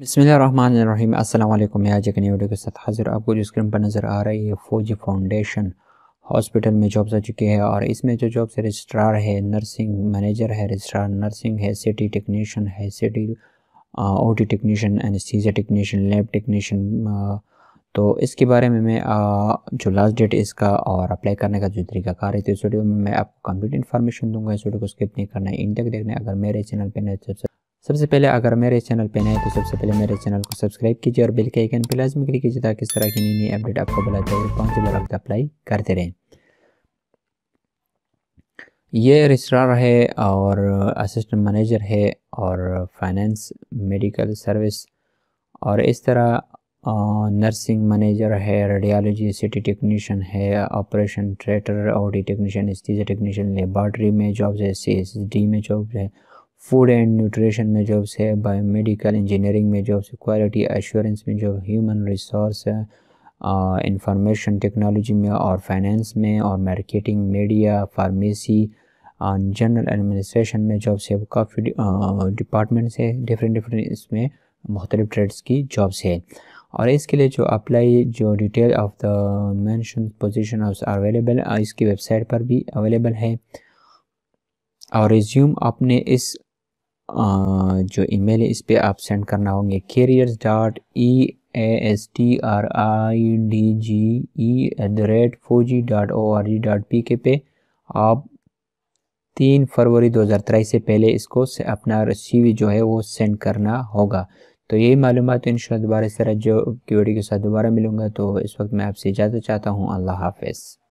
बसमीम अल्लाम मैं आज एक नई वीडियो के साथ हाजिर आपको जो स्क्रीन पर नज़र आ रही है फौजी फाउंडेशन हॉस्पिटल में जॉब्स आ चुकी है और इसमें जो जॉब्स रजिस्ट्रार है नर्सिंग मैनेजर है रजिस्ट्रार नर्सिंग है सिटी टेक्नीशियन है CT O T technician CJ technician lab technician तो इसके बारे में मैं आ, जो लास्ट डेट इसका और अप्लाई करने का जो तरीकाकार है तो इस वीडियो में मैं आपको कंप्लीट इन्फॉर्मेशन दूंगा इस वीडियो को स्किप नहीं करना है तक देखना अगर मेरे चैनल पर नए तो सबसे पहले अगर मेरे चैनल पर नए तो सबसे पहले मेरे चैनल को सब्सक्राइब कीजिए और बिल के आइकन पर लाजमी क्लिक कीजिए ताकि इस तरह की नई नई अपडेट आपको बुला जाए पाँच से तक अप्लाई करते रहें ये रजिस्ट्रार है और असिस्टेंट मैनेजर है और फाइनेंस मेडिकल सर्विस और इस तरह नर्सिंग मैनेजर है रेडियोलॉजी सिटी टेक्नीशियन है operation theatre OT technician anaesthesia technician laboratory में जॉब्स है सी एस डी में जॉब्स है फूड एंड न्यूट्रिशन में जॉब्स है बायोमेडिकल इंजीनियरिंग में जॉब्स है क्वालिटी एश्योरेंस में job human resource information technology में और फाइनेंस में और marketing media pharmacy general administration में जॉब्स है काफ़ी डिपार्टमेंट्स है डिफरेंट डिफरेंट इसमें मुख्तलिफ ट्रेड्स की जॉब्स है और इसके लिए जो अप्लाई जो detail of the mentioned position available इसकी वेबसाइट पर भी अवेलेबल है और रिज्यूम आपने इस जो ईमेल है इस पर आप सेंड करना होंगे careers dot E A S T R I D G E at the rate G dot O R G dot P K पे आप तीन फरवरी दो हज़ार तेईस से पहले इसको से अपना सी जो है वो सेंड करना होगा तो यही मालूम है इन दोबारा इस तरह जो की वीडियो के साथ दोबारा मिलूंगा तो इस वक्त मैं आपसे इजाज़त चाहता हूँ अल्लाह हाफिज़